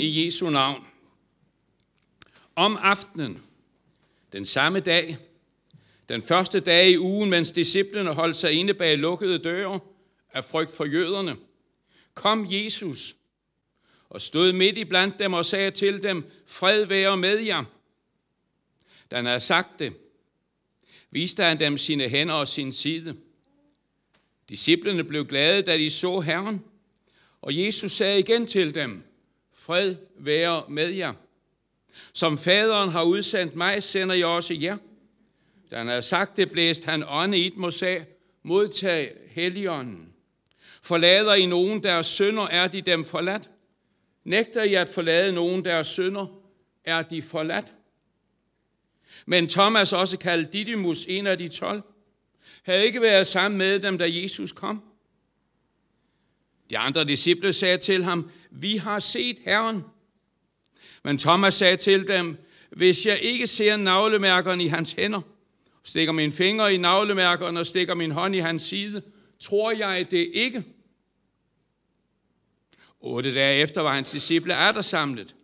i Jesu navn. Om aftenen, den samme dag, den første dag i ugen, mens disciplene holdt sig inde bag lukkede døre af frygt for jøderne, kom Jesus og stod midt i blandt dem og sagde til dem, fred være med jer. Da han havde sagt det, viste han dem sine hænder og sin side. Disciplene blev glade, da de så Herren, og Jesus sagde igen til dem, Fred være med jer. Som faderen har udsendt mig, sender jeg også jer. Da han havde sagt det, blæste han ånde i dem og sagde, modtag heligånden. Forlader I nogen deres sønder, er de dem forladt. Nægter I at forlade nogen deres sønder, er de forladt. Men Thomas, også kaldt Didymus, en af de tolv, havde ikke været sammen med dem, da Jesus kom. De andre disciple sagde til ham, vi har set Herren. Men Thomas sagde til dem, hvis jeg ikke ser navlemærkerne i hans hænder, stikker min finger i navlemærkerne og stikker min hånd i hans side, tror jeg det ikke. Otte dage efter var hans disciple der samlet,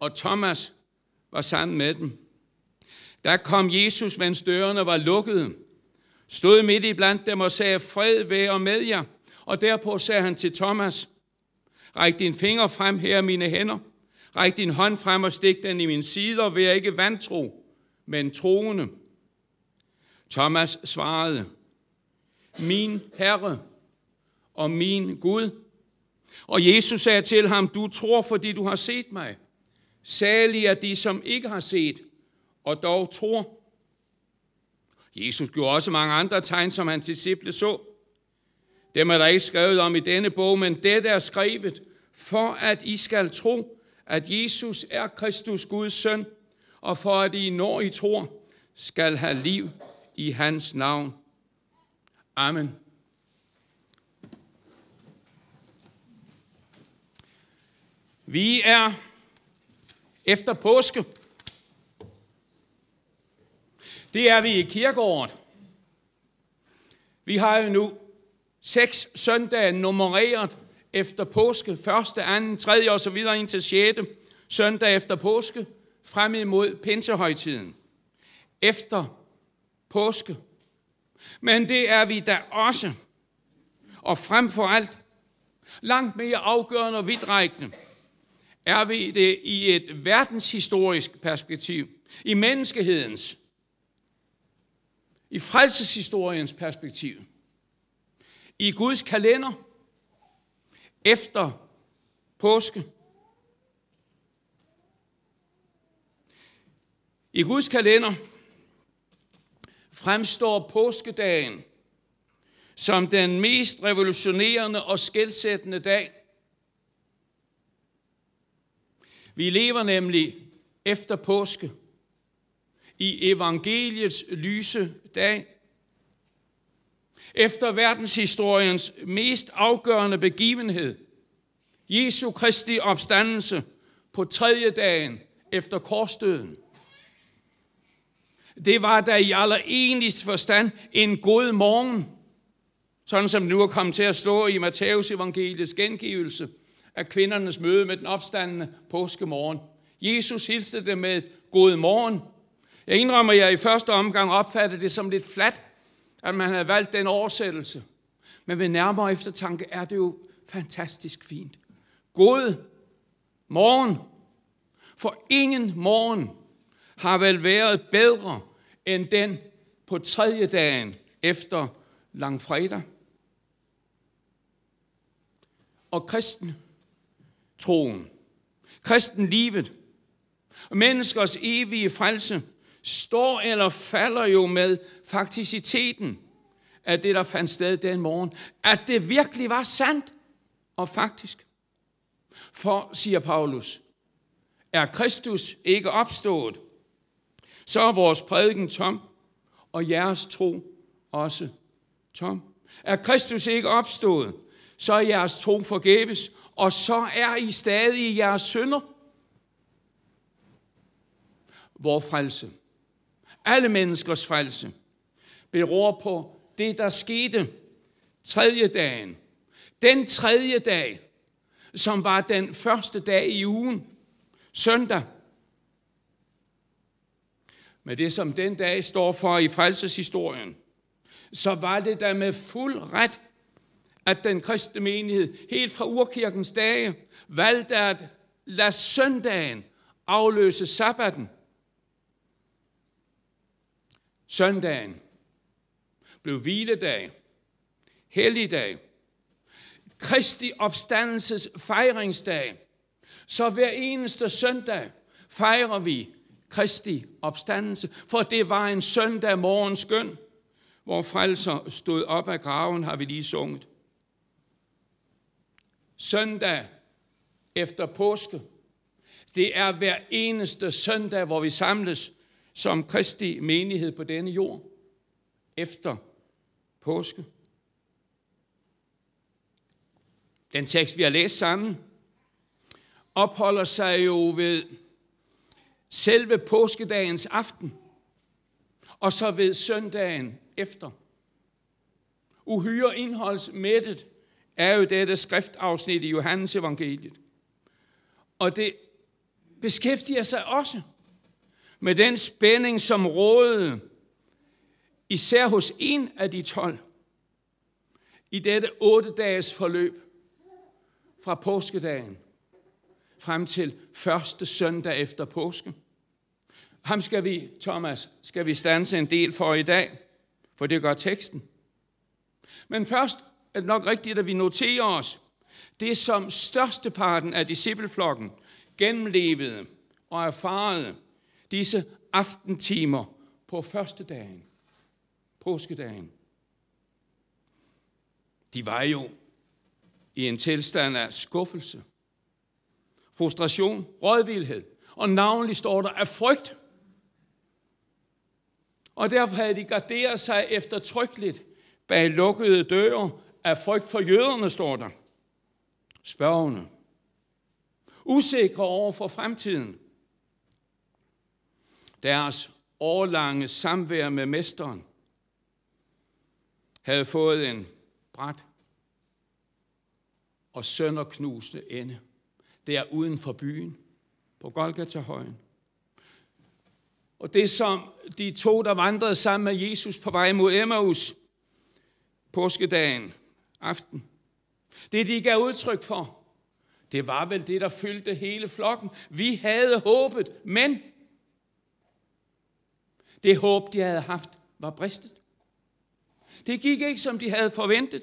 og Thomas var sammen med dem. Der kom Jesus, mens dørene var lukkede, stod midt i blandt dem og sagde, fred være med jer. Og derpå sagde han til Thomas, Ræk din finger frem her mine hænder. Ræk din hånd frem og stik den i min sider, og vær ikke vantro, men troende. Thomas svarede, Min Herre og min Gud. Og Jesus sagde til ham, Du tror, fordi du har set mig. Særlig er de, som ikke har set, og dog tror. Jesus gjorde også mange andre tegn, som hans disciple så. Dem er der ikke skrevet om i denne bog, men dette er skrevet, for at I skal tro, at Jesus er Kristus Guds søn, og for at I, når I tror, skal have liv i hans navn. Amen. Vi er efter påske. Det er vi i kirkeåret. Vi har jo nu Seks søndage nummereret efter påske, første, anden, tredje og så videre ind til sjette søndag efter påske, frem imod pinsehøjtiden. Efter påske. Men det er vi da også. Og frem for alt, langt mere afgørende og vidtrækkende, er vi det i et verdenshistorisk perspektiv, i menneskehedens, i frelseshistoriens perspektiv – i Guds kalender efter påske. I Guds kalender fremstår påskedagen som den mest revolutionerende og skældsættende dag. Vi lever nemlig efter påske i evangeliets lyse dag – efter verdenshistoriens mest afgørende begivenhed, Jesu Kristi opstandelse på tredje dagen efter korsdøden. Det var da i aller enligst forstand en god morgen, sådan som det nu er kommet til at stå i Matteus evangeliets gengivelse af kvindernes møde med den opstandende påskemorgen. Jesus hilste dem med god morgen. Jeg indrømmer, at jeg i første omgang opfattede det som lidt fladt at man havde valgt den oversættelse. Men ved nærmere eftertanke er det jo fantastisk fint. God morgen. For ingen morgen har vel været bedre end den på tredje dagen efter langfredag. Og kristen troen, kristen livet, menneskers evige frelse – står eller falder jo med fakticiteten af det, der fandt sted den morgen. At det virkelig var sandt og faktisk. For, siger Paulus, er Kristus ikke opstået, så er vores prædiken tom, og jeres tro også tom. Er Kristus ikke opstået, så er jeres tro forgæves, og så er I stadig i jeres synder. Vores frelse alle menneskers frelse, beror på det, der skete tredje dagen. Den tredje dag, som var den første dag i ugen, søndag. Med det, som den dag står for i frelseshistorien, så var det da med fuld ret, at den kristne menighed helt fra urkirkens dage valgte at lade søndagen afløse sabbaten. Søndagen blev hviledag, helligdag, Kristi opstandelses fejringsdag. Så hver eneste søndag fejrer vi Kristi opstandelse, for det var en søndag morgens skøn, hvor frelser stod op af graven, har vi lige sunget. Søndag efter påske, det er hver eneste søndag, hvor vi samles som Kristi menighed på denne jord efter påske. Den tekst, vi har læst sammen, opholder sig jo ved selve påskedagens aften, og så ved søndagen efter. Uhyre indholdsmættet er jo dette skriftafsnit i Johannes evangeliet. Og det beskæftiger sig også – med den spænding, som rådede, især hos en af de tolv, i dette otte dages forløb fra påskedagen frem til første søndag efter påske. Ham skal vi, Thomas, skal vi stanse en del for i dag, for det gør teksten. Men først er det nok rigtigt, at vi noterer os det, som størsteparten af discipleflokken gennemlevede og erfarede disse aftentimer på første dagen, påskedagen. De var jo i en tilstand af skuffelse, frustration, rådvildhed, og navnlig står der af frygt. Og derfor havde de garderet sig eftertrykkeligt bag lukkede døre af frygt for jøderne, står der. Spørgende. Usikre over for fremtiden – deres årlange samvær med mesteren, havde fået en bræt og sønderknuste ende. Det er uden for byen, på Golgata-højen. Og det som de to, der vandrede sammen med Jesus på vej mod Emmaus, påskedagen aften, det de gav udtryk for, det var vel det, der fyldte hele flokken. Vi havde håbet, men det håb, de havde haft, var bristet. Det gik ikke, som de havde forventet.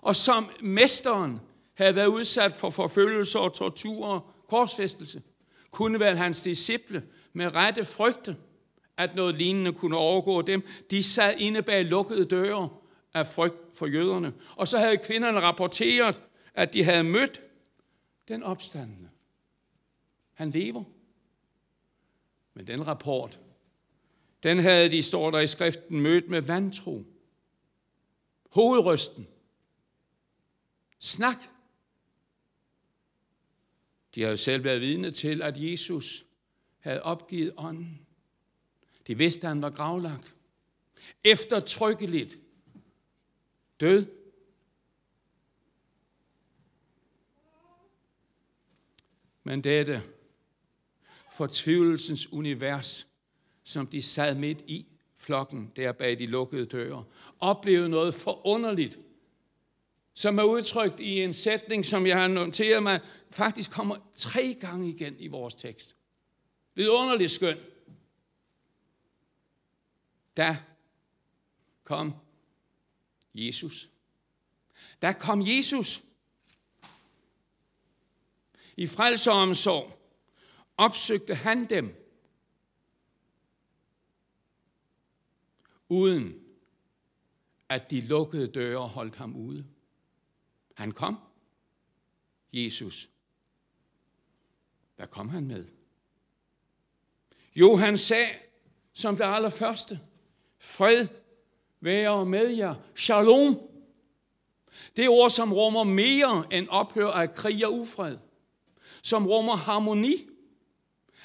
Og som mesteren havde været udsat for forfølgelse og tortur og korsfæstelse, kunne vel hans disciple med rette frygte, at noget lignende kunne overgå dem. De sad inde bag lukkede døre af frygt for jøderne. Og så havde kvinderne rapporteret, at de havde mødt den opstandende. Han lever. Men den rapport den havde de, står der i skriften, mødt med vantro, hovedrysten, snak. De har jo selv været vidne til, at Jesus havde opgivet ånden. De vidste, at han var gravlagt. Eftertrykkeligt død. Men dette fortvivlelsens univers som de sad midt i flokken der bag de lukkede døre, oplevede noget forunderligt, som er udtrykt i en sætning, som jeg har noteret mig, faktisk kommer tre gange igen i vores tekst. Vidunderligt skøn. Da kom Jesus. Da kom Jesus. I omsorg opsøgte han dem – uden at de lukkede døre holdt ham ude. Han kom, Jesus. Hvad kom han med? Jo, han sagde som det allerførste, fred være med jer. Shalom. Det er ord, som rummer mere end ophør af krig og ufred. Som rummer harmoni.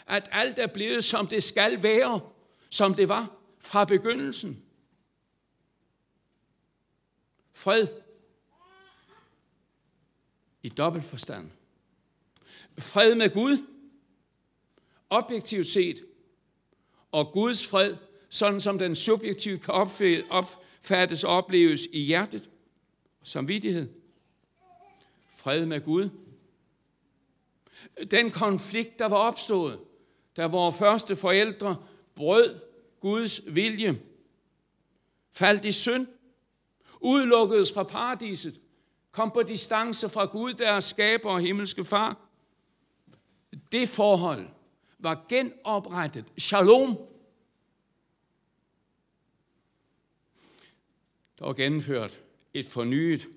At alt er blevet, som det skal være, som det var fra begyndelsen. Fred i dobbelt forstand. Fred med Gud, objektivt set, og Guds fred, sådan som den subjektivt kan opfattes og opleves i hjertet, samvittighed. Fred med Gud. Den konflikt, der var opstået, da vores første forældre brød Guds vilje, faldt i synd, udlukkedes fra paradiset, kom på distance fra Gud, deres skaber og himmelske far. Det forhold var genoprettet. Shalom. Der var gennemført et fornyet,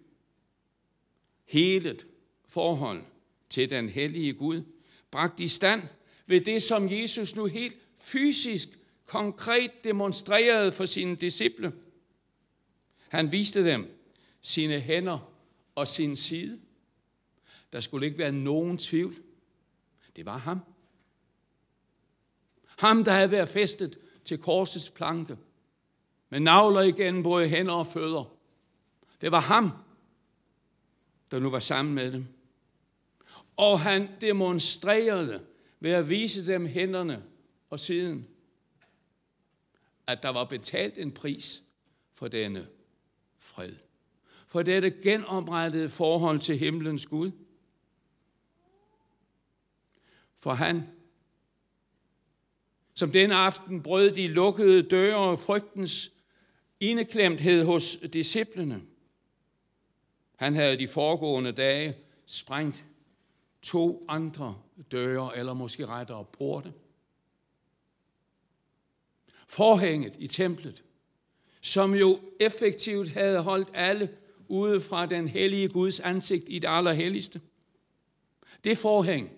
helet forhold til den hellige Gud, bragt i stand ved det, som Jesus nu helt fysisk konkret demonstrerede for sine disciple. Han viste dem sine hænder og sin side. Der skulle ikke være nogen tvivl. Det var ham. Ham, der havde været festet til korsets planke, med navler igen både hænder og fødder. Det var ham, der nu var sammen med dem. Og han demonstrerede ved at vise dem hænderne og siden at der var betalt en pris for denne fred. For dette genoprettede forhold til himlens Gud. For han, som den aften brød de lukkede døre og frygtens indeklemthed hos disciplene. Han havde de foregående dage sprængt to andre døre, eller måske rettere porte forhænget i templet, som jo effektivt havde holdt alle ude fra den hellige Guds ansigt i det allerhelligste. Det forhæng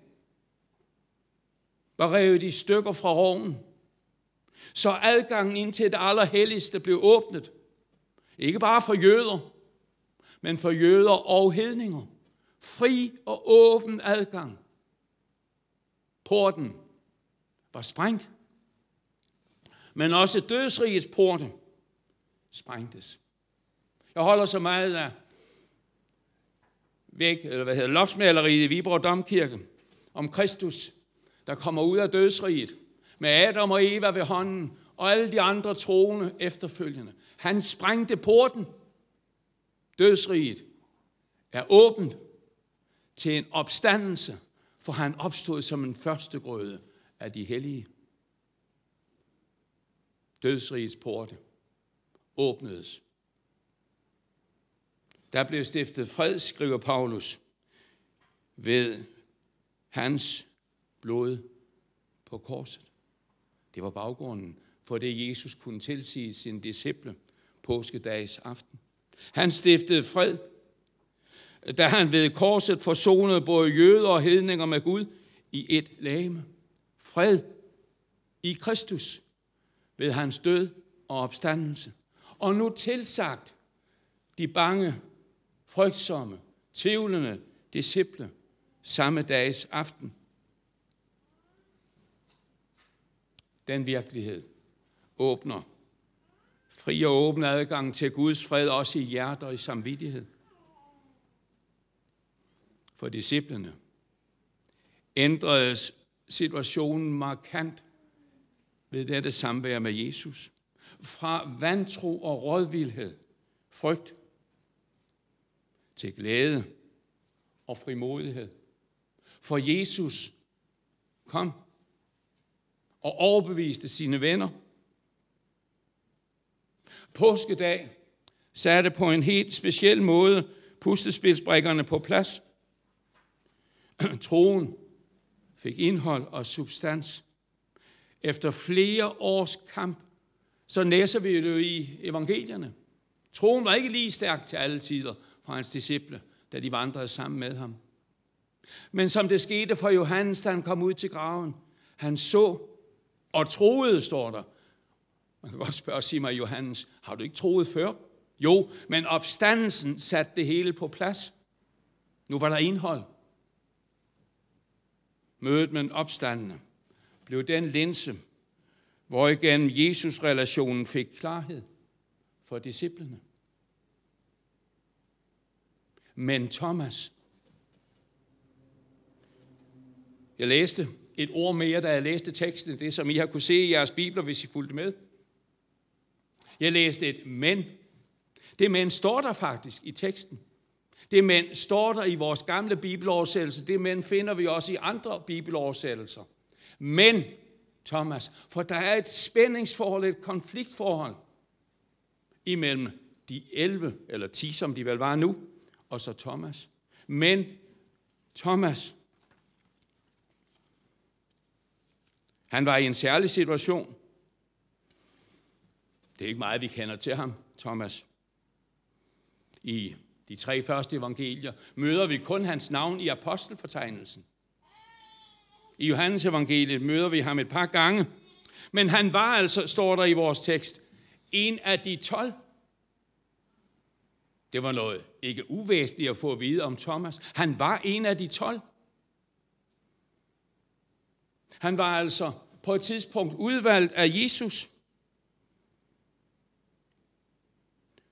var revet i stykker fra roven, så adgangen ind til det allerhelligste blev åbnet. Ikke bare for jøder, men for jøder og hedninger. Fri og åben adgang. Porten var sprængt men også dødsrigets porte sprængtes. Jeg holder så meget af væk, eller hvad hedder, loftsmaleriet i Viborg Domkirke om Kristus, der kommer ud af dødsriget med Adam og Eva ved hånden og alle de andre troende efterfølgende. Han sprængte porten. Dødsriget er åbent til en opstandelse, for han opstod som en grøde af de hellige. Dødsrigets porte åbnedes. Der blev stiftet fred, skriver Paulus, ved hans blod på korset. Det var baggrunden for det, Jesus kunne tilsige sin disciple påskedags aften. Han stiftede fred, da han ved korset forsonede både jøder og hedninger med Gud i et lame. Fred i Kristus ved hans død og opstandelse. Og nu tilsagt de bange, frygtsomme, tvivlende disciple samme dags aften. Den virkelighed åbner fri og åben adgang til Guds fred, også i hjerte og i samvittighed. For disciplene ændredes situationen markant ved dette samvær med Jesus. Fra vantro og rådvildhed, frygt, til glæde og frimodighed. For Jesus kom og overbeviste sine venner. Påskedag satte på en helt speciel måde puslespilsbrikkerne på plads. Troen fik indhold og substans efter flere års kamp, så næser vi det jo i evangelierne. Troen var ikke lige stærk til alle tider for hans disciple, da de vandrede sammen med ham. Men som det skete for Johannes, da han kom ud til graven, han så og troede, står der. Man kan godt spørge, sig mig, Johannes, har du ikke troet før? Jo, men opstandelsen satte det hele på plads. Nu var der indhold. Mødet med en opstandende blev den linse, hvor igen Jesus-relationen fik klarhed for disciplene. Men Thomas, jeg læste et ord mere, da jeg læste teksten, det som I har kunne se i jeres bibler, hvis I fulgte med. Jeg læste et men. Det men står der faktisk i teksten. Det men står der i vores gamle bibeloversættelse. Det men finder vi også i andre bibeloversættelser. Men, Thomas, for der er et spændingsforhold, et konfliktforhold imellem de 11, eller 10, som de vel var nu, og så Thomas. Men Thomas, han var i en særlig situation. Det er ikke meget, vi kender til ham, Thomas. I de tre første evangelier møder vi kun hans navn i apostelfortegnelsen. I Johannes evangeliet møder vi ham et par gange. Men han var altså, står der i vores tekst, en af de tolv. Det var noget ikke uvæsentligt at få at vide om Thomas. Han var en af de tolv. Han var altså på et tidspunkt udvalgt af Jesus.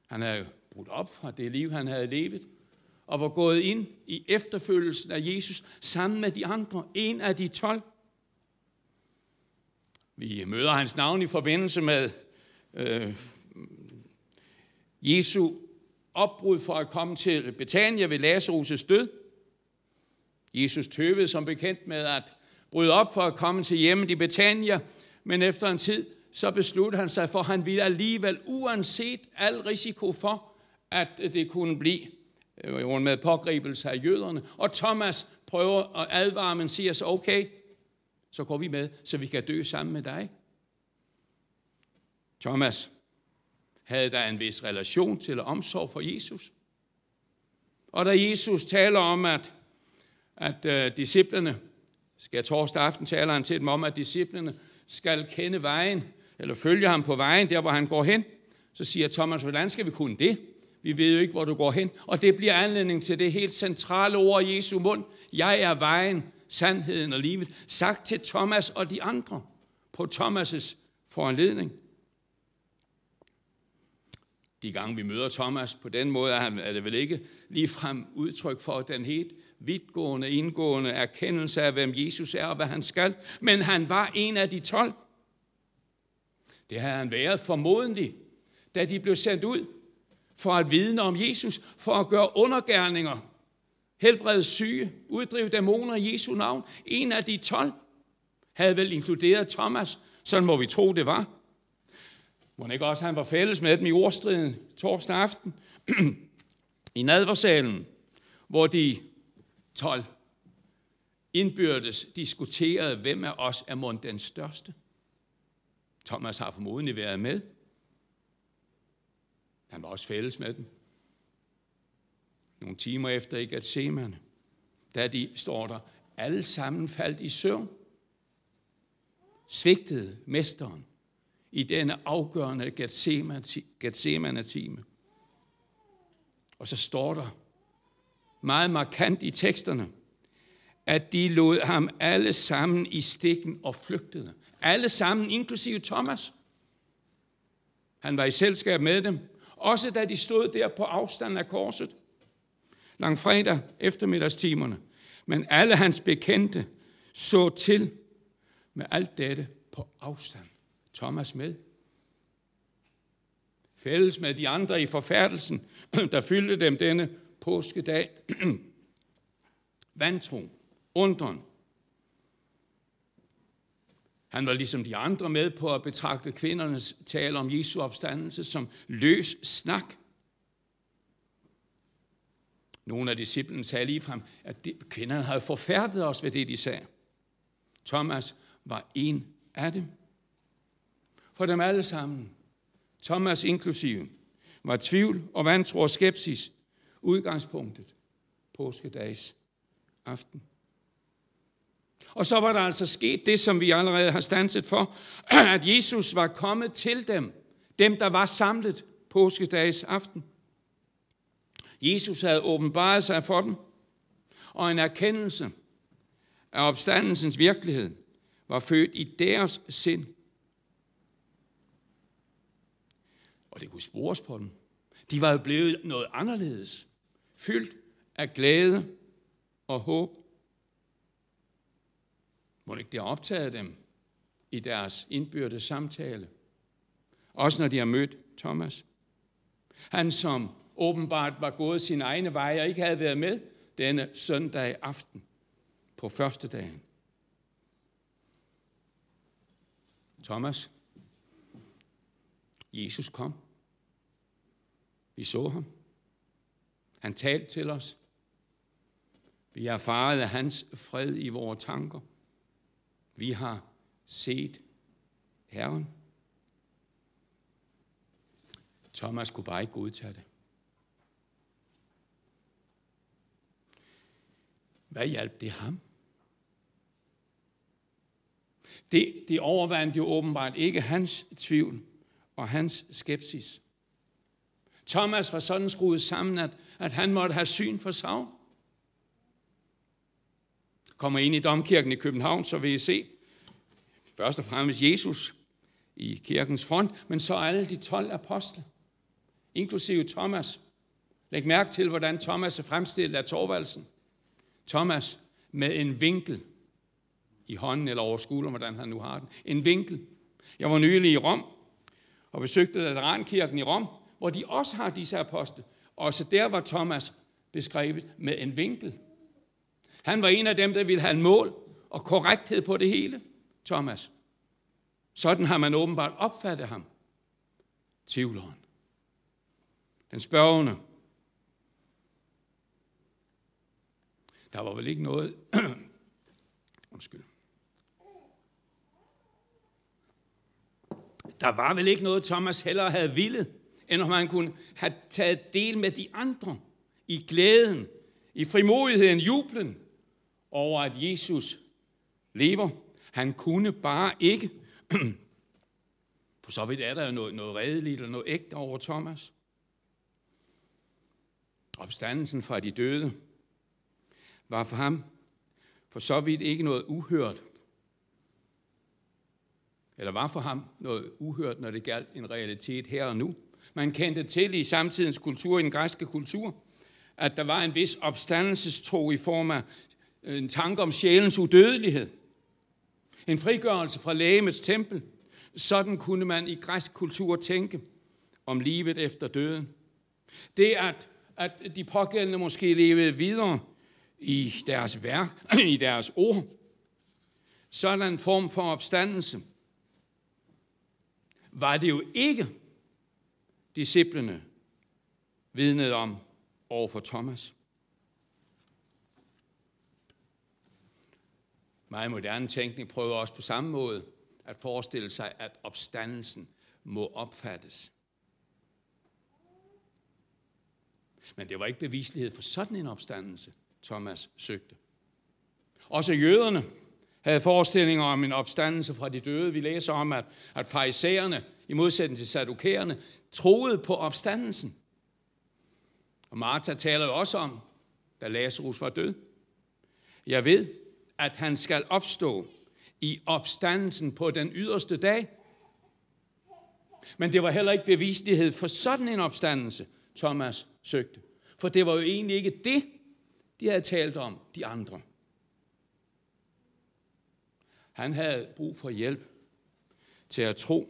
Han er jo brudt op fra det liv, han havde levet og var gået ind i efterfølgelsen af Jesus sammen med de andre, en af de tolv. Vi møder hans navn i forbindelse med øh, Jesu opbrud for at komme til Betania ved Lazarus' død. Jesus tøvede som bekendt med at bryde op for at komme til hjemmet i Betania, men efter en tid, så besluttede han sig for, at han ville alligevel, uanset al risiko for, at det kunne blive Øh, med pågribelse af jøderne. Og Thomas prøver at advare, men siger så, okay, så går vi med, så vi kan dø sammen med dig. Thomas havde der en vis relation til omsorg for Jesus. Og da Jesus taler om, at, at øh, disciplene, skal torsdag aften taler han til dem om, at disciplene skal kende vejen, eller følge ham på vejen, der hvor han går hen, så siger Thomas, hvordan skal vi kunne det? Vi ved jo ikke, hvor du går hen. Og det bliver anledning til det helt centrale ord i Jesu mund. Jeg er vejen, sandheden og livet. Sagt til Thomas og de andre på Thomas' foranledning. De gange vi møder Thomas på den måde, er det vel ikke ligefrem udtryk for den helt vidtgående, indgående erkendelse af, hvem Jesus er og hvad han skal. Men han var en af de tolv. Det havde han været formodentlig, da de blev sendt ud for at vidne om Jesus, for at gøre undergærninger, helbrede syge, uddrive dæmoner i Jesu navn. En af de tolv havde vel inkluderet Thomas, sådan må vi tro det var. Må ikke også han var fælles med dem i ordstriden torsdag aften i nadversalen, hvor de 12 indbyrdes diskuterede, hvem af os er mund den største. Thomas har formodentlig været med. Han var også fælles med dem. Nogle timer efter ikke at se man, da de står der, alle sammen faldt i søvn. Svigtede mesteren i denne afgørende Gethsemane-time. Og så står der meget markant i teksterne, at de lod ham alle sammen i stikken og flygtede. Alle sammen, inklusive Thomas. Han var i selskab med dem, også da de stod der på afstand af korset. Langfredag eftermiddagstimerne. Men alle hans bekendte så til med alt dette på afstand. Thomas med. Fælles med de andre i forfærdelsen, der fyldte dem denne påskedag. Vantro, undren, han var ligesom de andre med på at betragte kvindernes tale om Jesu opstandelse som løs snak. Nogle af disciplene sagde ligefrem, at de, kvinderne havde forfærdet os ved det, de sagde. Thomas var en af dem. For dem alle sammen, Thomas inklusive, var tvivl og vantro og skepsis udgangspunktet påskedags aften. Og så var der altså sket det, som vi allerede har stanset for, at Jesus var kommet til dem, dem der var samlet påskedags aften. Jesus havde åbenbaret sig for dem, og en erkendelse af opstandelsens virkelighed var født i deres sind. Og det kunne spores på dem. De var jo blevet noget anderledes, fyldt af glæde og håb. Må det ikke det optaget dem i deres indbyrdes samtale? Også når de har mødt Thomas. Han som åbenbart var gået sin egne vej og ikke havde været med denne søndag aften på første dagen. Thomas, Jesus kom. Vi så ham. Han talte til os. Vi erfarede hans fred i vores tanker. Vi har set Herren. Thomas kunne bare ikke godtage det. Hvad hjalp det ham? Det, det overvandt jo åbenbart ikke hans tvivl og hans skepsis. Thomas var sådan skruet sammen, at, at han måtte have syn for savn kommer ind i domkirken i København, så vil I se først og fremmest Jesus i kirkens front, men så alle de 12 apostle, inklusive Thomas. Læg mærke til, hvordan Thomas er fremstillet af Torvaldsen. Thomas med en vinkel i hånden eller over skulderen, hvordan han nu har den. En vinkel. Jeg var nylig i Rom og besøgte Laterankirken i Rom, hvor de også har disse apostle. Også der var Thomas beskrevet med en vinkel. Han var en af dem, der ville have en mål og korrekthed på det hele, Thomas. Sådan har man åbenbart opfattet ham. Tvivleren. Den spørgende. Der var vel ikke noget... Undskyld. Der var vel ikke noget, Thomas heller havde ville, end om han kunne have taget del med de andre i glæden, i frimodigheden, jublen, over, at Jesus lever. Han kunne bare ikke. På så vidt er der jo noget, noget redeligt eller noget ægte over Thomas. Opstandelsen fra de døde var for ham for så vidt ikke noget uhørt. Eller var for ham noget uhørt, når det galt en realitet her og nu. Man kendte til i samtidens kultur, i den græske kultur, at der var en vis opstandelsestro i form af en tanke om sjælens udødelighed, en frigørelse fra lægemets tempel. Sådan kunne man i græsk kultur tænke om livet efter døden. Det, at, at de pågældende måske levede videre i deres værk, i deres ord, sådan en form for opstandelse, var det jo ikke disciplene vidnede om over for Thomas. meget moderne tænkning prøver også på samme måde at forestille sig, at opstandelsen må opfattes. Men det var ikke bevislighed for sådan en opstandelse, Thomas søgte. Også jøderne havde forestillinger om en opstandelse fra de døde. Vi læser om, at, at farisæerne, i modsætning til sadukæerne, troede på opstandelsen. Og Martha taler jo også om, da Lazarus var død. Jeg ved, at han skal opstå i opstandelsen på den yderste dag. Men det var heller ikke bevislighed for sådan en opstandelse, Thomas søgte. For det var jo egentlig ikke det, de havde talt om, de andre. Han havde brug for hjælp til at tro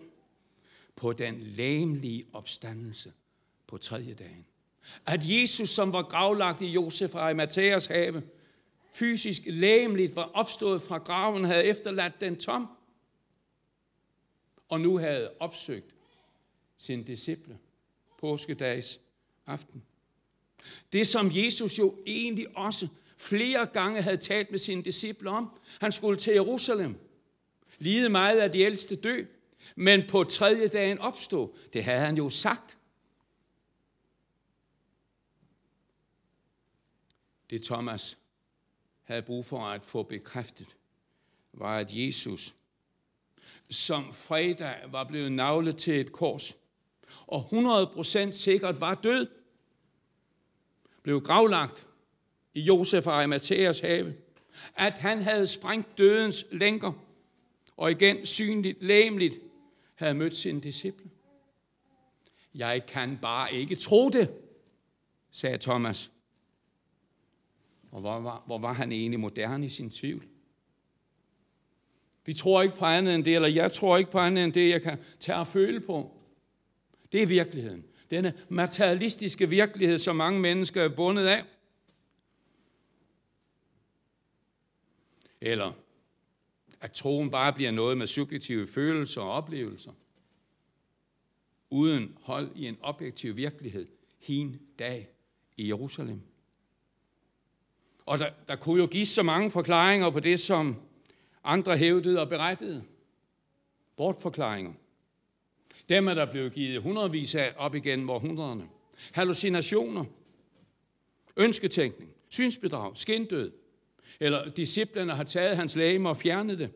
på den læmelige opstandelse på tredje dagen. At Jesus, som var gravlagt i Josef og Arimatheas have, fysisk, lægemligt var opstået fra graven, havde efterladt den tom, og nu havde opsøgt sin disciple påskedags aften. Det som Jesus jo egentlig også flere gange havde talt med sine disciple om. Han skulle til Jerusalem. Lide meget af de ældste dø, men på tredje dagen opstå. Det havde han jo sagt. Det Thomas havde brug for at få bekræftet, var, at Jesus, som fredag var blevet navlet til et kors, og 100% sikkert var død, blev gravlagt i Josef og Arimatheas have, at han havde sprængt dødens lænker, og igen synligt, læmeligt, havde mødt sine disciple. Jeg kan bare ikke tro det, sagde Thomas. Og hvor var, hvor var han egentlig moderne i sin tvivl? Vi tror ikke på andet end det, eller jeg tror ikke på andet end det, jeg kan tage og føle på. Det er virkeligheden. Denne materialistiske virkelighed, som mange mennesker er bundet af. Eller at troen bare bliver noget med subjektive følelser og oplevelser, uden hold i en objektiv virkelighed, hin dag i Jerusalem. Og der, der kunne jo gives så mange forklaringer på det, som andre hævdede og berettede. Bortforklaringer. Dem er der blevet givet hundredvis af op igen hvor hundrederne. Hallucinationer, ønsketænkning, synsbedrag, skindød. Eller disciplerne har taget hans læge og fjernet det.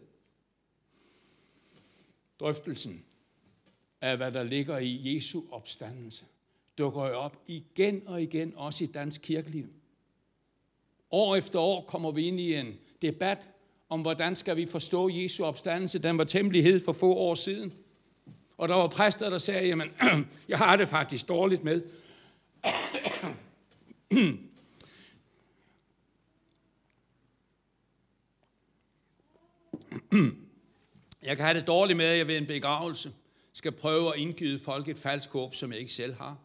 Drøftelsen af, hvad der ligger i Jesu opstandelse, dukker jo op igen og igen, også i dansk kirkeliv. År efter år kommer vi ind i en debat om, hvordan skal vi forstå Jesu opstandelse. Den var temmelighed for få år siden. Og der var præster, der sagde, jamen, jeg har det faktisk dårligt med. Jeg kan have det dårligt med, at jeg ved en begravelse skal prøve at indgyde folk et falsk håb, som jeg ikke selv har.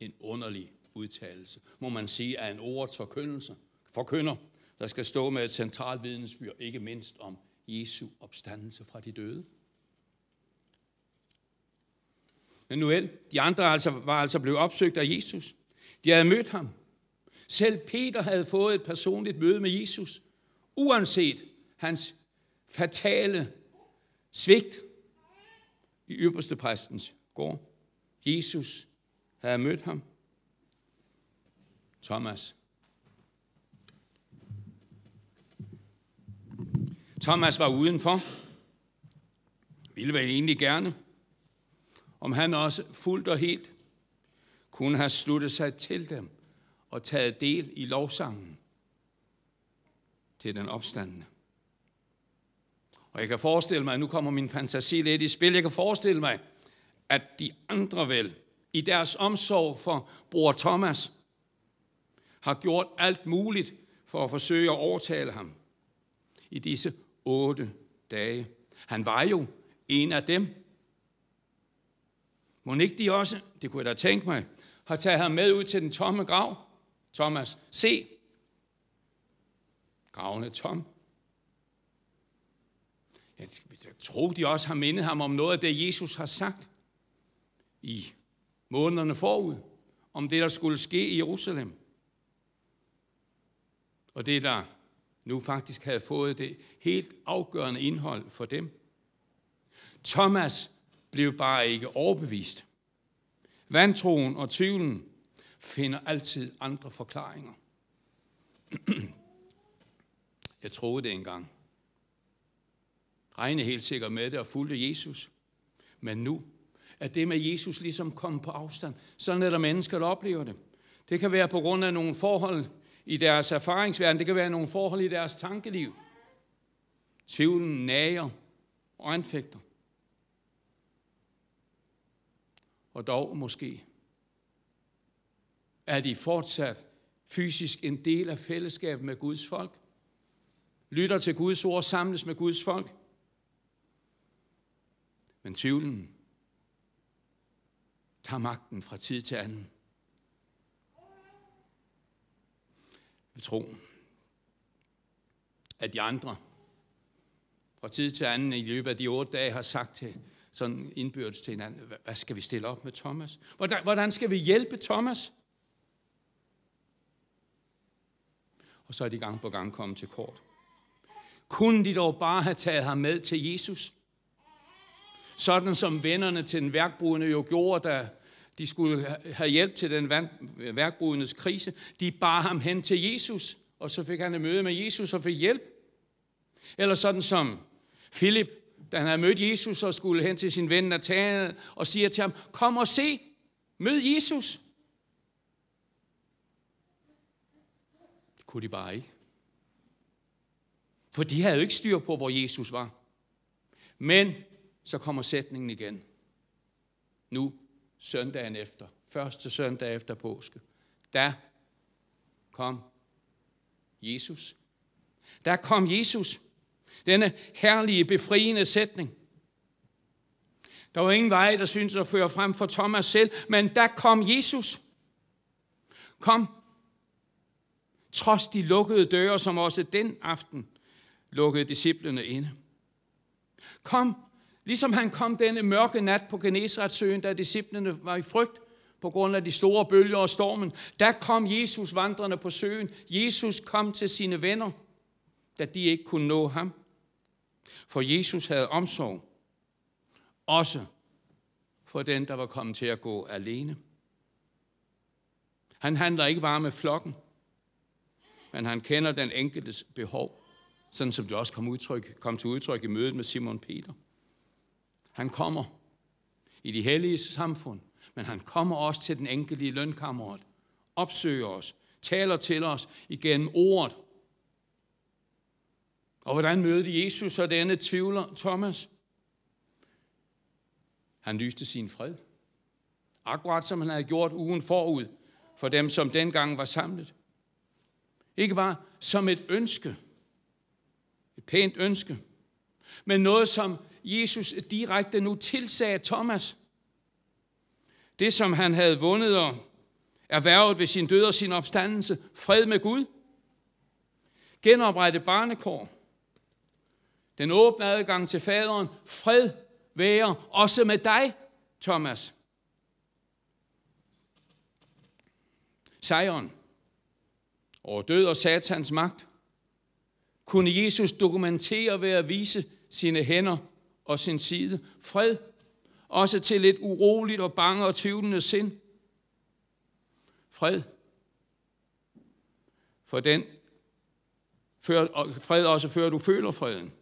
En underlig udtalelse, må man sige, er en ordets forkyndelse, forkynder, der skal stå med et centralt vidensbyr, ikke mindst om Jesu opstandelse fra de døde. Men nu end, de andre altså, var altså blevet opsøgt af Jesus. De havde mødt ham. Selv Peter havde fået et personligt møde med Jesus, uanset hans fatale svigt i ypperste præstens gård. Jesus havde mødt ham. Thomas. Thomas var udenfor, ville vel egentlig gerne, om han også fuldt og helt kunne have sluttet sig til dem og taget del i lovsangen til den opstandende. Og jeg kan forestille mig, nu kommer min fantasi lidt i spil, jeg kan forestille mig, at de andre vel i deres omsorg for bror Thomas – har gjort alt muligt for at forsøge at overtale ham i disse otte dage. Han var jo en af dem. Må ikke de også, det kunne jeg da tænke mig, har taget ham med ud til den tomme grav? Thomas, se, graven er tom. Jeg tror, de også har mindet ham om noget af det, Jesus har sagt i månederne forud, om det, der skulle ske i Jerusalem. Og det, der nu faktisk havde fået det helt afgørende indhold for dem. Thomas blev bare ikke overbevist. Vantroen og tvivlen finder altid andre forklaringer. Jeg troede det engang. Regne helt sikkert med det og fulgte Jesus. Men nu er det med Jesus ligesom kommet på afstand. Sådan er der mennesker, der oplever det. Det kan være på grund af nogle forhold, i deres erfaringsverden. Det kan være nogle forhold i deres tankeliv. Tvivlen nager og anfægter. Og dog måske er de fortsat fysisk en del af fællesskabet med Guds folk. Lytter til Guds ord, samles med Guds folk. Men tvivlen tager magten fra tid til anden. ved tro. At de andre fra tid til anden i løbet af de otte dage har sagt til sådan indbyrdes til hinanden, hvad skal vi stille op med Thomas? Hvordan, hvordan skal vi hjælpe Thomas? Og så er de gang på gang kommet til kort. Kunne de dog bare have taget ham med til Jesus? Sådan som vennerne til den værkbrugende jo gjorde, da de skulle have hjælp til den værkbrudendes krise. De bar ham hen til Jesus, og så fik han et møde med Jesus og fik hjælp. Eller sådan som Philip, da han havde mødt Jesus og skulle hen til sin ven Nathanael og siger til ham, kom og se, mød Jesus. Det kunne de bare ikke. For de havde jo ikke styr på, hvor Jesus var. Men så kommer sætningen igen. Nu søndagen efter, første søndag efter påske, der kom Jesus. Der kom Jesus. Denne herlige, befriende sætning. Der var ingen vej, der syntes at føre frem for Thomas selv, men der kom Jesus. Kom. Trods de lukkede døre, som også den aften lukkede disciplene inde. Kom, Ligesom han kom denne mørke nat på søen, da disciplene var i frygt på grund af de store bølger og stormen, der kom Jesus vandrende på søen. Jesus kom til sine venner, da de ikke kunne nå ham. For Jesus havde omsorg, også for den, der var kommet til at gå alene. Han handler ikke bare med flokken, men han kender den enkeltes behov, sådan som det også kom, udtryk, kom til udtryk i mødet med Simon Peter. Han kommer i de hellige samfund, men han kommer også til den enkelte lønkammerat, opsøger os, taler til os igennem ordet. Og hvordan mødte Jesus og denne tvivler Thomas? Han lyste sin fred. Akkurat som han havde gjort ugen forud for dem, som dengang var samlet. Ikke bare som et ønske, et pænt ønske, men noget, som Jesus direkte nu tilsagde Thomas. Det, som han havde vundet og erhvervet ved sin død og sin opstandelse, fred med Gud, genoprette barnekår, den åbne adgang til faderen, fred være også med dig, Thomas. Sejren over død og satans magt kunne Jesus dokumentere ved at vise sine hænder og sin side fred, også til et uroligt og bange og tvivlende sind. Fred. For den før, og fred også før du føler freden.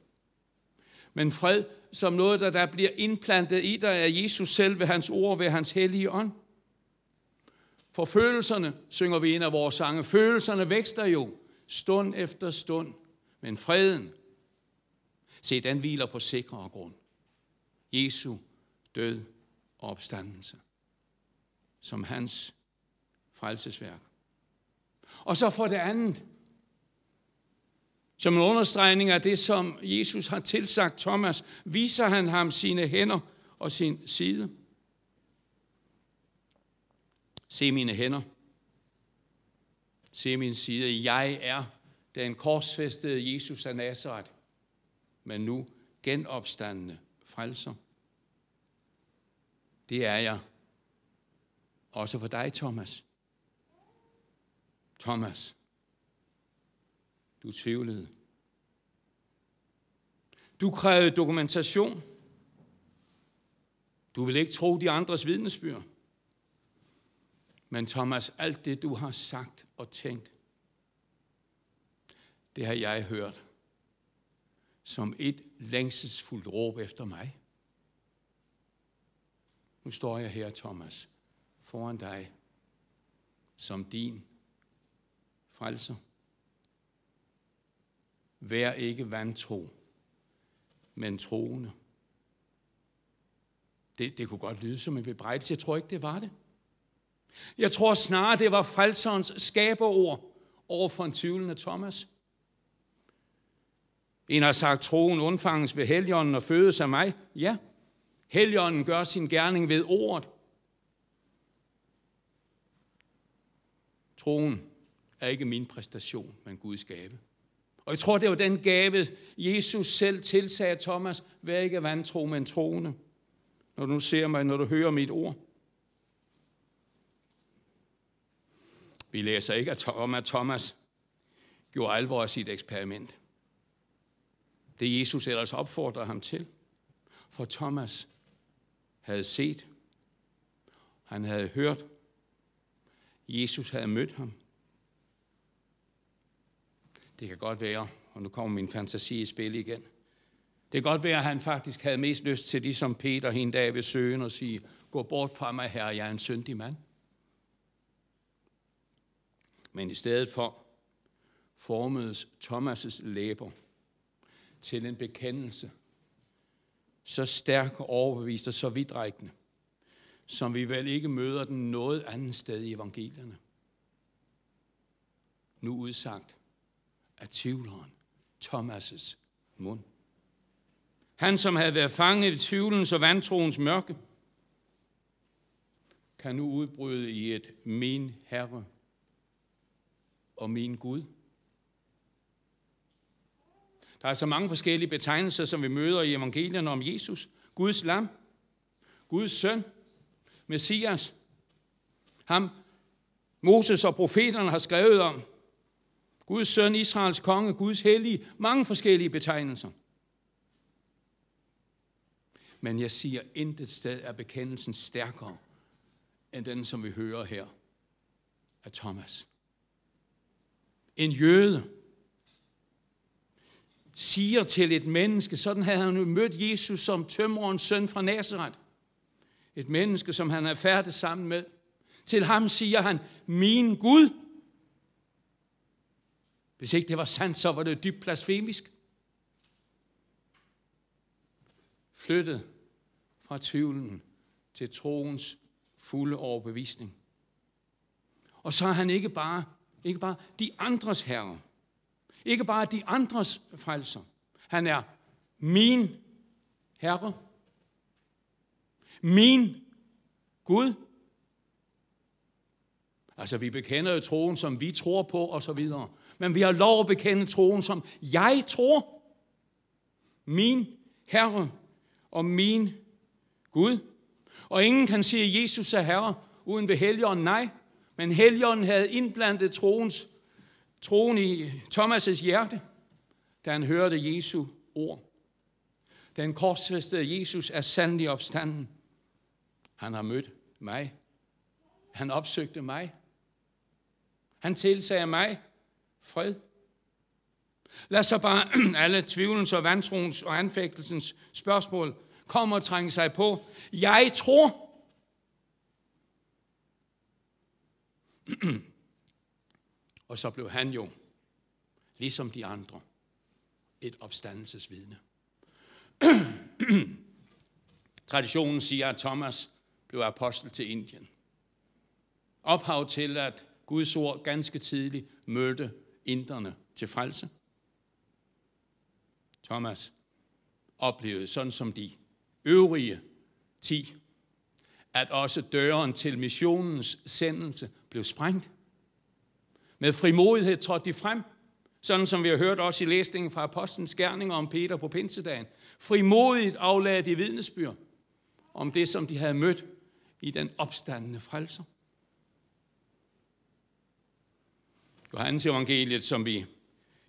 Men fred som noget, der, der bliver indplantet i dig af Jesus selv ved hans ord, ved hans hellige ånd. For følelserne, synger vi en af vores sange, følelserne vækster jo stund efter stund. Men freden, Se, den hviler på sikrere grund. Jesu død og opstandelse. Som hans frelsesværk. Og så for det andet, som en understregning af det, som Jesus har tilsagt Thomas, viser han ham sine hænder og sin side. Se mine hænder. Se min side. Jeg er den korsfæstede Jesus af Nazareth men nu genopstandende frelser. Det er jeg. Også for dig, Thomas. Thomas, du tvivlede. Du krævede dokumentation. Du vil ikke tro de andres vidnesbyrd. Men Thomas, alt det du har sagt og tænkt, det har jeg hørt som et længselsfuldt råb efter mig. Nu står jeg her, Thomas, foran dig, som din frelser. Vær ikke vantro, men troende. Det, det kunne godt lyde som en bebrejdelse. Jeg tror ikke, det var det. Jeg tror snarere, det var frelserens skaberord over for en tvivlende Thomas. En har sagt, troen undfanges ved helligånden og fødes af mig. Ja, helligånden gør sin gerning ved ordet. Troen er ikke min præstation, men Guds gave. Og jeg tror, det var den gave, Jesus selv tilsagde Thomas, vær ikke vantro, men troende. Når du ser mig, når du hører mit ord. Vi læser ikke om, at Thomas gjorde alvor af sit eksperiment. Det Jesus ellers opfordrer ham til. For Thomas havde set, han havde hørt, Jesus havde mødt ham. Det kan godt være, og nu kommer min fantasi i spil igen. Det kan godt være, at han faktisk havde mest lyst til, ligesom Peter en dag ved søen, og sige, gå bort fra mig, herre, jeg er en syndig mand. Men i stedet for formedes Thomas' læber til en bekendelse, så stærk og overbevist og så vidtrækkende, som vi vel ikke møder den noget andet sted i evangelierne. Nu udsagt af tvivleren, Thomas' mund. Han, som havde været fanget i tvivlens og vantroens mørke, kan nu udbryde i et min Herre og min Gud. Der er så mange forskellige betegnelser, som vi møder i evangelierne om Jesus. Guds lam, Guds søn, Messias, ham Moses og profeterne har skrevet om. Guds søn, Israels konge, Guds hellige, mange forskellige betegnelser. Men jeg siger, intet sted er bekendelsen stærkere end den, som vi hører her af Thomas. En jøde, siger til et menneske, sådan havde han jo mødt Jesus som tømmerens søn fra Nazareth. Et menneske, som han er færdig sammen med. Til ham siger han, min Gud. Hvis ikke det var sandt, så var det dybt blasfemisk. Flyttet fra tvivlen til troens fulde overbevisning. Og så er han ikke bare, ikke bare de andres herre, ikke bare de andres frelser. Han er min Herre, min Gud. Altså, vi bekender jo troen, som vi tror på, og så videre. Men vi har lov at bekende troen, som jeg tror. Min Herre og min Gud. Og ingen kan sige, at Jesus er Herre, uden ved Helligånden. Nej, men Helligånden havde indblandet troens troen i Thomas' hjerte, da han hørte Jesu ord. Den korsfæstede Jesus er sandelig opstanden. Han har mødt mig. Han opsøgte mig. Han tilsagde mig fred. Lad så bare alle tvivlens og vantroens og anfægtelsens spørgsmål komme og trænge sig på. Jeg tror. Og så blev han jo, ligesom de andre, et opstandelsesvidne. Traditionen siger, at Thomas blev apostel til Indien. Ophav til, at Guds ord ganske tidligt mødte inderne til frelse. Thomas oplevede, sådan som de øvrige ti, at også døren til missionens sendelse blev sprængt. Med frimodighed trådte de frem, sådan som vi har hørt også i læsningen fra Apostlenes Gerninger om Peter på Pinsedagen. Frimodigt aflagde de vidnesbyrd om det, som de havde mødt i den opstandende frelser. Johannes evangeliet, som vi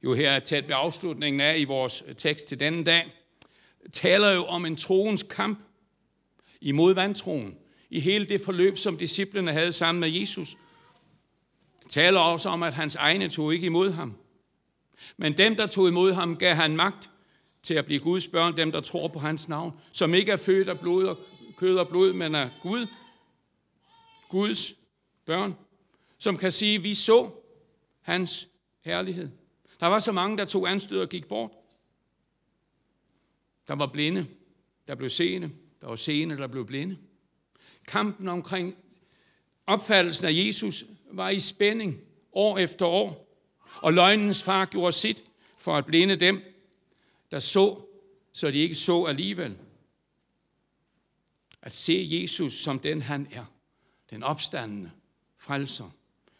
jo her er tæt ved afslutningen af i vores tekst til denne dag, taler jo om en troens kamp imod vantroen i hele det forløb, som disciplene havde sammen med Jesus – taler også om, at hans egne tog ikke imod ham. Men dem, der tog imod ham, gav han magt til at blive Guds børn, dem, der tror på hans navn, som ikke er født af blod og kød og blod, men er Gud, Guds børn, som kan sige, vi så hans herlighed. Der var så mange, der tog anstød og gik bort. Der var blinde, der blev seende, der var seende, der blev blinde. Kampen omkring opfattelsen af Jesus var i spænding år efter år, og løgnens far gjorde sit for at blinde dem, der så, så de ikke så alligevel. At se Jesus som den han er, den opstandende frelser,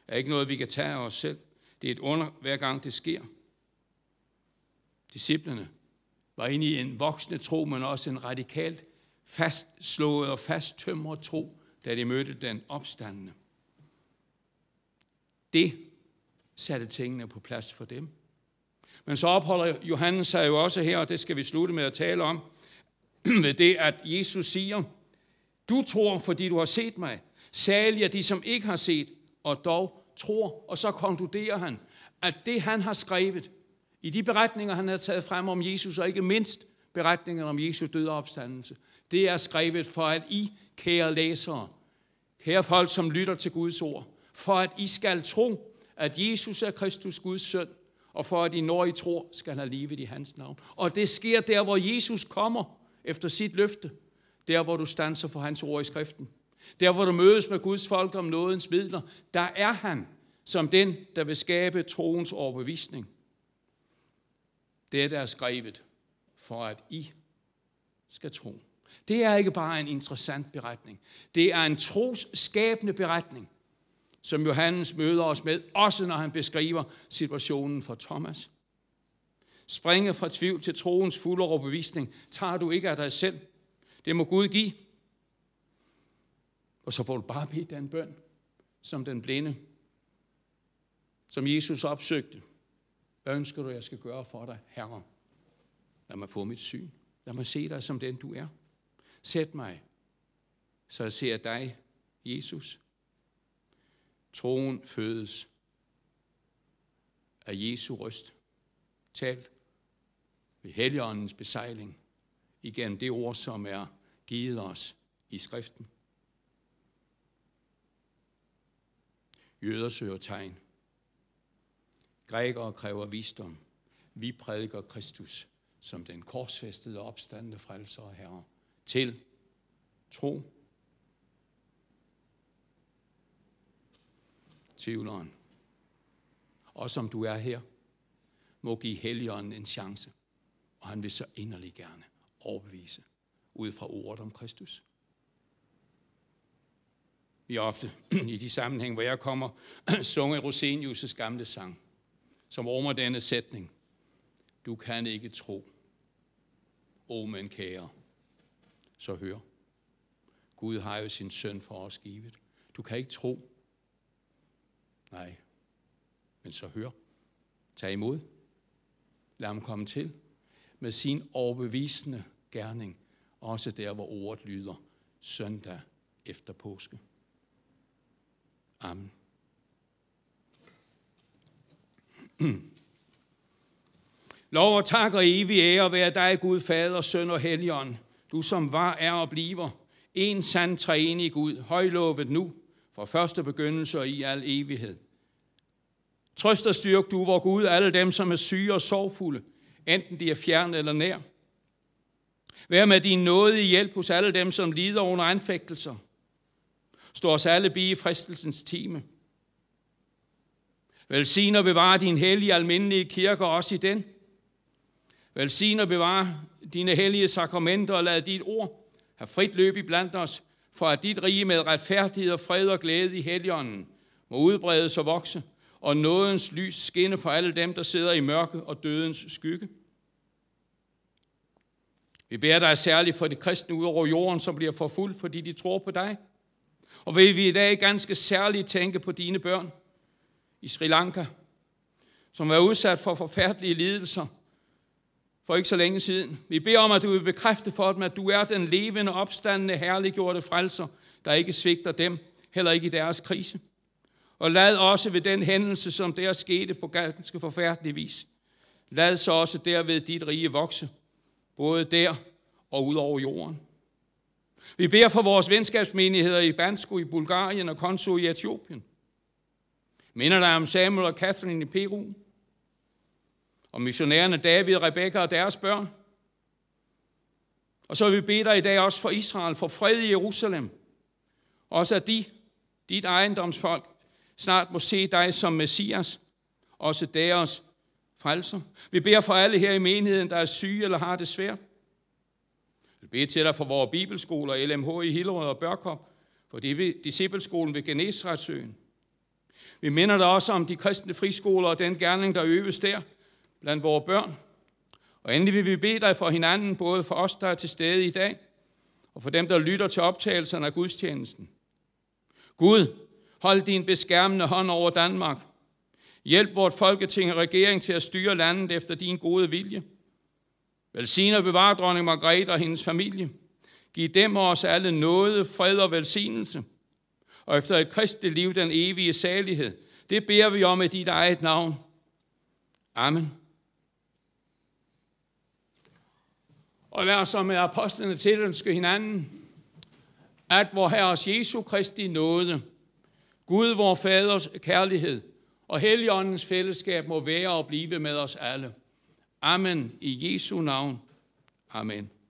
er ikke noget, vi kan tage af os selv. Det er et under, hver gang det sker. Disciplerne var inde i en voksende tro, men også en radikalt fastslået og fasttømret tro, da de mødte den opstandende. Det satte tingene på plads for dem. Men så opholder Johannes sig jo også her, og det skal vi slutte med at tale om, ved det, at Jesus siger, du tror, fordi du har set mig. Særlig de, som ikke har set, og dog tror. Og så konkluderer han, at det, han har skrevet, i de beretninger, han har taget frem om Jesus, og ikke mindst beretningerne om Jesus død og opstandelse, det er skrevet for, at I, kære læsere, kære folk, som lytter til Guds ord, for at I skal tro, at Jesus er Kristus Guds søn, og for at I når I tror, skal have livet i hans navn. Og det sker der, hvor Jesus kommer efter sit løfte. Der, hvor du standser for hans ord i skriften. Der, hvor du mødes med Guds folk om nådens midler. Der er han som den, der vil skabe troens overbevisning. Det er der skrevet, for at I skal tro. Det er ikke bare en interessant beretning. Det er en trosskabende beretning som Johannes møder os med, også når han beskriver situationen for Thomas. Springe fra tvivl til troens fulde overbevisning tager du ikke af dig selv. Det må Gud give. Og så får du bare bedt den bøn, som den blinde, som Jesus opsøgte. Hvad ønsker du, jeg skal gøre for dig, Herre? Lad mig få mit syn. Lad mig se dig som den, du er. Sæt mig, så jeg ser dig, Jesus, Troen fødes af Jesu røst, talt ved Helligåndens besejling, igennem det ord, som er givet os i skriften. Jøder søger tegn. Grækere kræver visdom. Vi prædiker Kristus som den korsfæstede og opstandende frelser og herre til tro tvivleren, og som du er her, må give Helligånden en chance, og han vil så inderlig gerne overbevise ud fra ordet om Kristus. Vi har ofte i de sammenhæng, hvor jeg kommer, sunget Rosenius' gamle sang, som rummer denne sætning. Du kan ikke tro, o men kære, så hør. Gud har jo sin søn for os givet. Du kan ikke tro, Nej. Men så hør. Tag imod. Lad ham komme til med sin overbevisende gerning, også der, hvor ordet lyder søndag efter påske. Amen. Lov og tak og evig ære være dig, Gud, Fader, Søn og Helligånd, du som var, er og bliver, en sand træenig Gud, højlovet nu fra første begyndelse og i al evighed. Trøst og styrk du, hvor Gud, alle dem, som er syge og sorgfulde, enten de er fjern eller nær. Vær med din nåde i hjælp hos alle dem, som lider under anfægtelser. Stå os alle bi i fristelsens time. Velsign og bevare din hellige almindelige kirke også i den. Velsign og bevare dine hellige sakramenter og lad dit ord have frit løb i blandt os, for at dit rige med retfærdighed og fred og glæde i heligånden må udbredes og vokse, og nådens lys skinne for alle dem, der sidder i mørke og dødens skygge. Vi beder dig særligt for de kristne ud over jorden, som bliver forfulgt, fordi de tror på dig. Og vil vi i dag ganske særligt tænke på dine børn i Sri Lanka, som er udsat for forfærdelige lidelser – for ikke så længe siden. Vi beder om, at du vil bekræfte for dem, at du er den levende, opstandende, herliggjorte frelser, der ikke svigter dem, heller ikke i deres krise. Og lad også ved den hændelse, som der skete på ganske forfærdelig vis, lad så også derved dit rige vokse, både der og ud over jorden. Vi beder for vores venskabsmenigheder i Bansko i Bulgarien og Konso i Etiopien. Minder dig om Samuel og Catherine i Peru, og missionærerne David, Rebekka og deres børn. Og så vil vi bede dig i dag også for Israel, for fred i Jerusalem. Også at de, dit ejendomsfolk, snart må se dig som Messias, også deres frelser. Vi beder for alle her i menigheden, der er syge eller har det svært. Vi beder til dig for vores bibelskoler, LMH i Hillerød og Børkop, for discipleskolen ved Genesretsøen. Vi minder dig også om de kristne friskoler og den gerning, der øves der, blandt vores børn. Og endelig vil vi bede dig for hinanden, både for os, der er til stede i dag, og for dem, der lytter til optagelserne af gudstjenesten. Gud, hold din beskærmende hånd over Danmark. Hjælp vort folketing og regering til at styre landet efter din gode vilje. Velsign og bevar dronning Margrethe og hendes familie. Giv dem og os alle nåde, fred og velsignelse. Og efter et kristeligt liv den evige salighed. Det beder vi om i dit eget navn. Amen. Og lad os som er apostlene tilønske hinanden, at vor Herres Jesu Kristi nåde, Gud vor Faders kærlighed og Helligåndens fællesskab må være og blive med os alle. Amen. I Jesu navn. Amen.